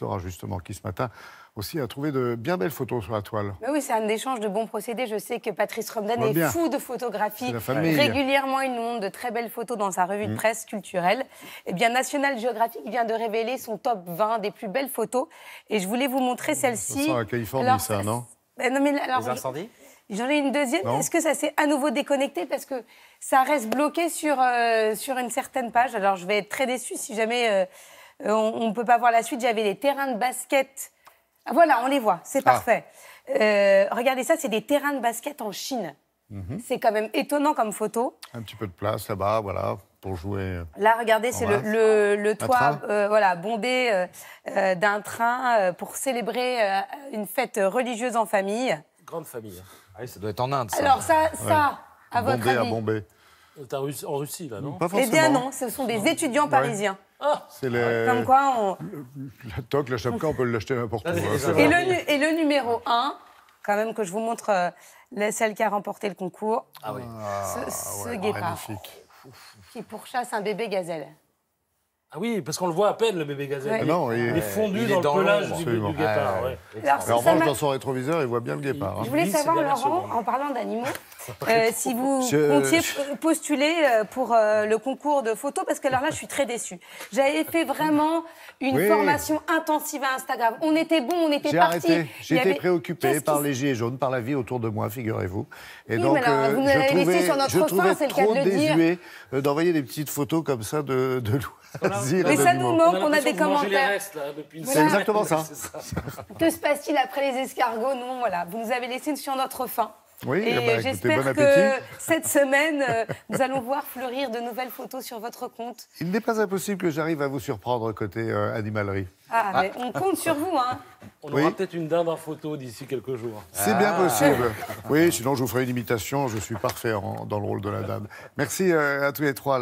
Laura, justement, qui ce matin aussi a trouvé de bien belles photos sur la toile. oui, c'est un échange de bons procédés. Je sais que Patrice Romdan est fou de photographie. Régulièrement, il nous montre de très belles photos dans sa revue de mm. presse culturelle. Eh bien, National Geographic vient de révéler son top 20 des plus belles photos. Et je voulais vous montrer celle-ci. Ça Californie, ça, non, ben non mais, alors, Les incendies J'en ai une deuxième. Est-ce que ça s'est à nouveau déconnecté parce que ça reste bloqué sur, euh, sur une certaine page Alors je vais être très déçue si jamais euh, euh, on ne peut pas voir la suite. J'avais des terrains de basket. Ah, voilà, on les voit, c'est ah. parfait. Euh, regardez ça, c'est des terrains de basket en Chine. Mhm. C'est quand même étonnant comme photo. Un petit peu de place là-bas, voilà, pour jouer. Euh, là, regardez, c'est le, toit voilà, bondé d'un train pour célébrer une fête religieuse en famille. Grande famille. Hein. Ah ça doit être en Inde. Alors ça, ça, à votre avis. à Bombay. En Russie, là, non Pas Eh bien non, ce sont des étudiants parisiens. Oh. C'est le... Comme quoi, on... le, toc, on peut l'acheter n'importe où. Hein. et, le, numéro 1, quand même, que je vous montre euh, celle qui a remporté le concours. Ah oui. Ah, ce, guépard. Qui pourchasse un bébé gazelle. Ah oui, parce qu'on le voit à peine, le bébé gazelle. Il, ah non, il, est fondu il dans, le pelage du, du, guépard. Ah, en revanche, dans son rétroviseur, il voit bien le guépard. Hein. Je voulais savoir, Laurent, en parlant d'animaux, euh, si vous je... comptiez euh, postuler euh, pour le concours de photos, parce que là, je suis très déçue. J'avais fait vraiment une formation intensive à Instagram. On était bon, on était parti. J'étais préoccupée préoccupé par les gilets jaunes, par la vie autour de moi, figurez-vous. Et donc, vous nous je trouvais, sur notre je trouvais fin, hein, trop le d'envoyer des petites photos comme ça de, de Mais ça nous manque, on a, des commentaires. C'est exactement ça. Que se passe-t-il après les escargots Non, voilà, vous nous avez laissé sur notre faim. Oui, et eh ben, j'espère bon que cette semaine, euh, nous allons voir fleurir de nouvelles photos sur votre compte. Il n'est pas impossible que j'arrive à vous surprendre côté euh, animalerie. Ah, mais on compte sur vous, hein On aura peut-être une dame en photo d'ici quelques jours. C'est bien ah. possible. Oui, sinon je vous ferai une imitation, je suis parfait dans le rôle de la dame. Merci euh, à tous les trois.